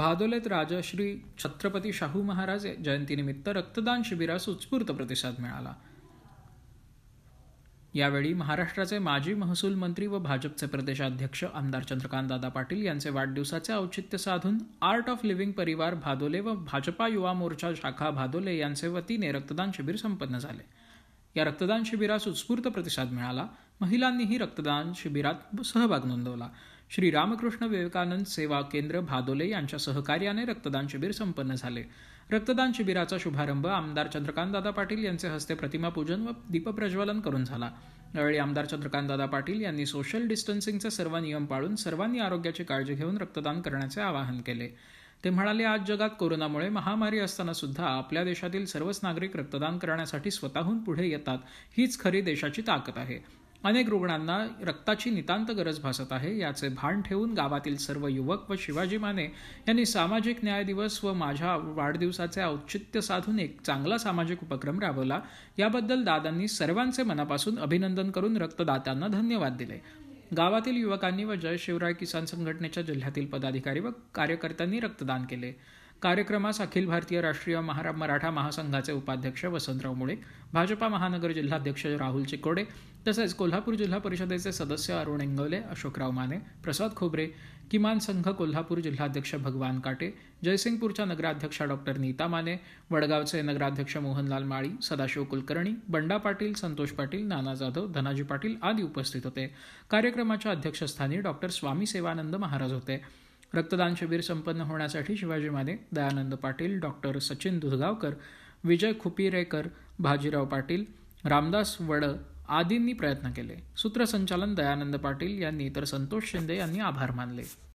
राजा श्री छत्रपती शाहू महाराज जयंतीनिमित्त रक्तदान शिबिरास उत्स्फूर्त प्रतिसाद मिळाला यावेळी महाराष्ट्राचे माजी महसूल मंत्री व भाजपचे प्रदेशाध्यक्ष आमदार चंद्रकांतदादा पाटील यांचे वाढदिवसाचे औचित्य साधून आर्ट ऑफ लिव्हिंग परिवार भादोले व भाजपा युवा मोर्चा शाखा भादोले यांचे वतीने रक्तदान शिबिर संपन्न झाले या रक्तदान शिबिरास उत्स्फूर्त प्रतिसाद मिळाला महिलांनीही रक्तदान शिबिरात सहभाग नोंदवला श्री रामकृष्ण विवेकानंद सेवा केंद्र भादोले यांच्या सहकार्याने रक्तदान शिबिर संपन्न झाले रक्तदान शिबिराचा शुभारंभ आमदार दादा पाटील यांचे हस्ते प्रतिमापूजन व दीपप्रज्वलन करून झाला यावेळी आमदार दादा पाटील यांनी सोशल डिस्टन्सिंगचे सर्व नियम पाळून सर्वांनी आरोग्याची काळजी घेऊन रक्तदान करण्याचे आवाहन केले ते म्हणाले आज जगात कोरोनामुळे महामारी असताना सुद्धा आपल्या देशातील सर्वच नागरिक रक्तदान करण्यासाठी स्वतःहून पुढे येतात हीच खरी देशाची ताकद आहे अनेक रुग्णांना रक्ताची नितांत गरज भासत आहे याचे भान ठेवून गावातील सर्व युवक व शिवाजी माने यांनी सामाजिक न्याय दिवस व माझ्या वाढदिवसाचे औचित्य साधून एक चांगला सामाजिक उपक्रम राबवला याबद्दल दादांनी सर्वांचे मनापासून अभिनंदन करून रक्तदात्यांना धन्यवाद दिले गावातील युवकांनी व जय शिवराय किसान संघटनेच्या जिल्ह्यातील पदाधिकारी व कार्यकर्त्यांनी रक्तदान केले कार्यक्रमास अखिल भारतीय राष्ट्रीय मराठा महासंघाचे उपाध्यक्ष वसंतराव मुळे भाजपा महानगर जिल्हाध्यक्ष राहुल चिकोडे तसेच कोल्हापूर जिल्हा परिषदेचे सदस्य अरुण इंगवले अशोकराव माने प्रसाद खोबरे किमान संघ कोल्हापूर जिल्हाध्यक्ष भगवान काटे जयसिंगपूरच्या नगराध्यक्षा डॉक्टर नीता माने वडगावचे नगराध्यक्ष मोहनलाल माळी सदाशिव कुलकर्णी बंडा पाटील संतोष पाटील नाना जाधव धनाजी पाटील आदी उपस्थित होते कार्यक्रमाच्या अध्यक्षस्थानी डॉक्टर स्वामी सेवानंद महाराज होते रक्तदान शिबिर संपन्न होण्यासाठी शिवाजी माने दयानंद पाटील डॉक्टर सचिन दुधगावकर विजय खुपिरेकर भाजीराव पाटील रामदास वड आदींनी प्रयत्न केले सूत्रसंचालन दयानंद पाटील यांनी तर संतोष शिंदे यांनी आभार मानले